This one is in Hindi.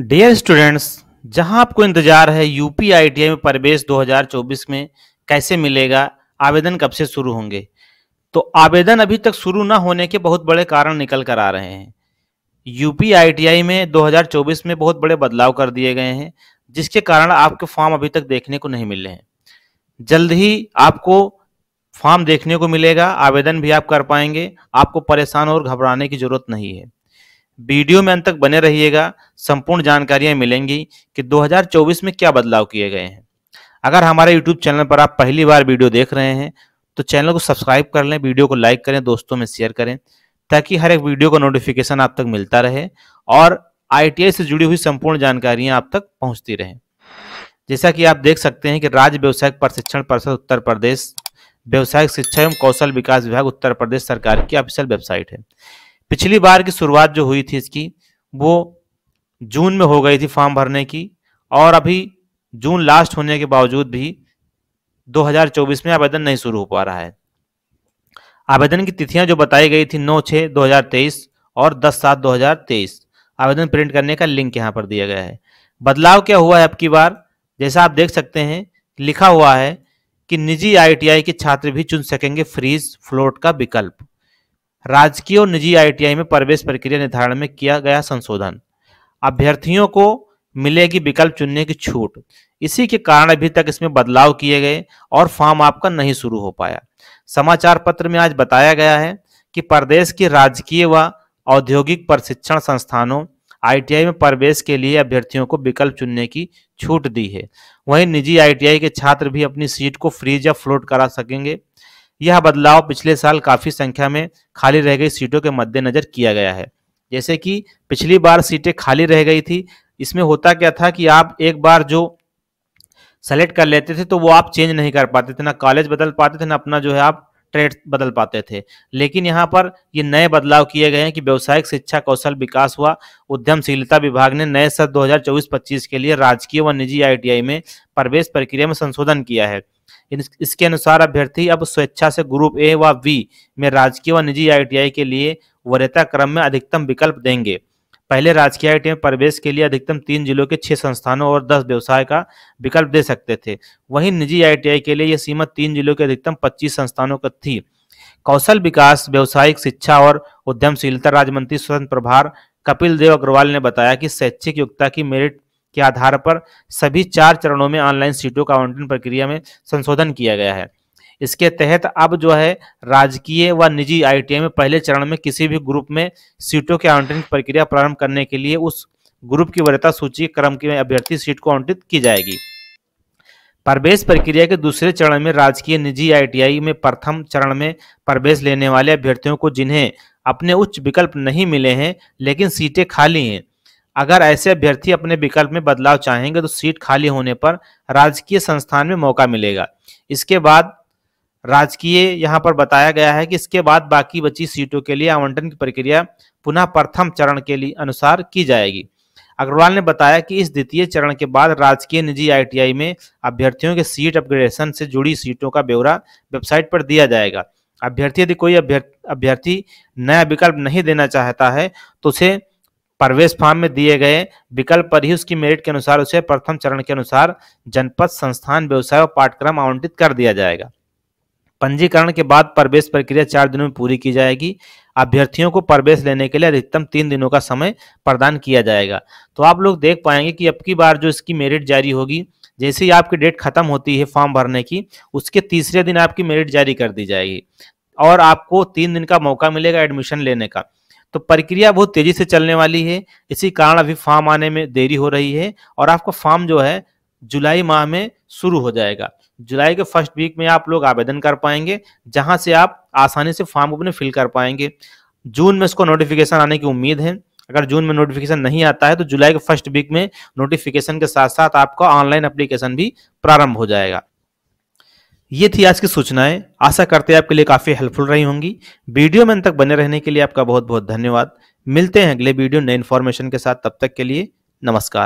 डियर स्टूडेंट्स जहां आपको इंतजार है यूपी आईटीआई में प्रवेश 2024 में कैसे मिलेगा आवेदन कब से शुरू होंगे तो आवेदन अभी तक शुरू ना होने के बहुत बड़े कारण निकल कर आ रहे हैं यूपी आईटीआई में 2024 में बहुत बड़े बदलाव कर दिए गए हैं जिसके कारण आपके फॉर्म अभी तक देखने को नहीं मिले हैं जल्द ही आपको फॉर्म देखने को मिलेगा आवेदन भी आप कर पाएंगे आपको परेशान और घबराने की जरूरत नहीं है वीडियो में अंत तक बने रहिएगा संपूर्ण जानकारियां मिलेंगी कि 2024 में क्या बदलाव किए गए हैं अगर हमारे यूट्यूब चैनल पर आप पहली बार वीडियो देख रहे हैं तो चैनल को सब्सक्राइब कर लें वीडियो को लाइक करें दोस्तों में शेयर करें ताकि हर एक वीडियो का नोटिफिकेशन आप तक मिलता रहे और आई से जुड़ी हुई संपूर्ण जानकारियाँ आप तक पहुँचती रहें जैसा कि आप देख सकते हैं कि राज्य व्यावसायिक प्रशिक्षण परिषद उत्तर प्रदेश व्यावसायिक शिक्षा एवं कौशल विकास विभाग उत्तर प्रदेश सरकार की ऑफिशियल वेबसाइट है पिछली बार की शुरुआत जो हुई थी इसकी वो जून में हो गई थी फॉर्म भरने की और अभी जून लास्ट होने के बावजूद भी 2024 में आवेदन नहीं शुरू हो पा रहा है आवेदन की तिथियां जो बताई गई थी 9 छः 2023 और 10 सात 2023 आवेदन प्रिंट करने का लिंक यहाँ पर दिया गया है बदलाव क्या हुआ है अब की बार जैसा आप देख सकते हैं लिखा हुआ है कि निजी आईटीआई के छात्र भी चुन सकेंगे फ्रीज फ्लोट का विकल्प राजकीय और निजी आईटीआई में प्रवेश प्रक्रिया निर्धारण में किया गया संशोधन अभ्यर्थियों को मिलेगी विकल्प चुनने की छूट इसी के कारण अभी तक इसमें बदलाव किए गए और फॉर्म आपका नहीं शुरू हो पाया समाचार पत्र में आज बताया गया है कि प्रदेश के राजकीय व औद्योगिक प्रशिक्षण संस्थानों आईटीआई में प्रवेश के लिए अभ्यर्थियों को विकल्प चुनने की छूट दी है वहीं निजी आईटीआई के छात्र भी अपनी सीट को फ्रीज या फ्लोट करा सकेंगे यह बदलाव पिछले साल काफ़ी संख्या में खाली रह गई सीटों के मद्देनज़र किया गया है जैसे कि पिछली बार सीटें खाली रह गई थी इसमें होता क्या था कि आप एक बार जो सेलेक्ट कर लेते थे तो वो आप चेंज नहीं कर पाते थे ना कॉलेज बदल पाते थे ना अपना जो है आप ट्रेड बदल पाते थे लेकिन यहाँ पर ये नए बदलाव किए गए हैं कि व्यावसायिक शिक्षा कौशल विकास हुआ उद्यमशीलता विभाग ने नए सत्र 2024-25 के लिए राजकीय व निजी आईटीआई में प्रवेश प्रक्रिया में संशोधन किया है इसके अनुसार अभ्यर्थी अब स्वेच्छा से ग्रुप ए व बी में राजकीय व निजी आईटीआई के लिए वरीयता क्रम में अधिकतम विकल्प देंगे पहले राजकीय आई में प्रवेश के लिए अधिकतम तीन जिलों के छह संस्थानों और दस व्यवसाय का विकल्प दे सकते थे वहीं निजी आई के लिए यह सीमा तीन जिलों के अधिकतम पच्चीस संस्थानों का थी कौशल विकास व्यवसायिक शिक्षा और उद्यमशीलता राज्य मंत्री स्वतंत्र प्रभार कपिल देव अग्रवाल ने बताया कि शैक्षिक योग्यता की मेरिट के आधार पर सभी चार चरणों में ऑनलाइन सीटों का आवंटन प्रक्रिया में संशोधन किया गया है इसके तहत अब जो है राजकीय व निजी आई में पहले चरण में किसी भी ग्रुप में सीटों के आवंटन प्रक्रिया प्रारंभ करने के लिए उस ग्रुप की वरीयता सूची क्रम की अभ्यर्थी सीट को आवंटित की जाएगी प्रवेश प्रक्रिया के दूसरे चरण में राजकीय निजी आईटीआई में प्रथम चरण में प्रवेश लेने वाले अभ्यर्थियों को जिन्हें अपने उच्च विकल्प नहीं मिले हैं लेकिन सीटें खाली हैं अगर ऐसे अभ्यर्थी अपने विकल्प में बदलाव चाहेंगे तो सीट खाली होने पर राजकीय संस्थान में मौका मिलेगा इसके बाद राजकीय यहाँ पर बताया गया है कि इसके बाद बाकी बची सीटों के लिए आवंटन की प्रक्रिया पुनः प्रथम चरण के लिए अनुसार की जाएगी अग्रवाल ने बताया कि इस द्वितीय चरण के बाद राजकीय निजी आईटीआई में अभ्यर्थियों के सीट अपग्रेडेशन से जुड़ी सीटों का ब्यौरा वेबसाइट पर दिया जाएगा अभ्यर्थी यदि कोई अभ्यर्थी नया विकल्प नहीं देना चाहता है तो उसे प्रवेश फॉर्म में दिए गए विकल्प पर ही उसकी मेरिट के अनुसार उसे प्रथम चरण के अनुसार जनपद संस्थान व्यवसाय और पाठ्यक्रम आवंटित कर दिया जाएगा पंजीकरण के बाद प्रवेश प्रक्रिया चार दिनों में पूरी की जाएगी अभ्यर्थियों को प्रवेश लेने के लिए अधिकतम तीन दिनों का समय प्रदान किया जाएगा तो आप लोग देख पाएंगे कि अब की बार जो इसकी मेरिट जारी होगी जैसे ही आपकी डेट खत्म होती है फॉर्म भरने की उसके तीसरे दिन आपकी मेरिट जारी कर दी जाएगी और आपको तीन दिन का मौका मिलेगा एडमिशन लेने का तो प्रक्रिया बहुत तेजी से चलने वाली है इसी कारण अभी फार्म आने में देरी हो रही है और आपका फार्म जो है जुलाई माह में शुरू हो जाएगा जुलाई के फर्स्ट वीक में आप लोग आवेदन कर पाएंगे जहां से आप आसानी से फॉर्म अपने फिल कर पाएंगे जून में इसको नोटिफिकेशन आने की उम्मीद है अगर जून में नोटिफिकेशन नहीं आता है तो जुलाई के फर्स्ट वीक में नोटिफिकेशन के साथ साथ आपका ऑनलाइन एप्लीकेशन भी प्रारंभ हो जाएगा ये थी आज की सूचनाएं आशा करते हैं आपके लिए काफी हेल्पफुल रही होंगी वीडियो में अंत तक बने रहने के लिए आपका बहुत बहुत धन्यवाद मिलते हैं अगले वीडियो नए इन्फॉर्मेशन के साथ तब तक के लिए नमस्कार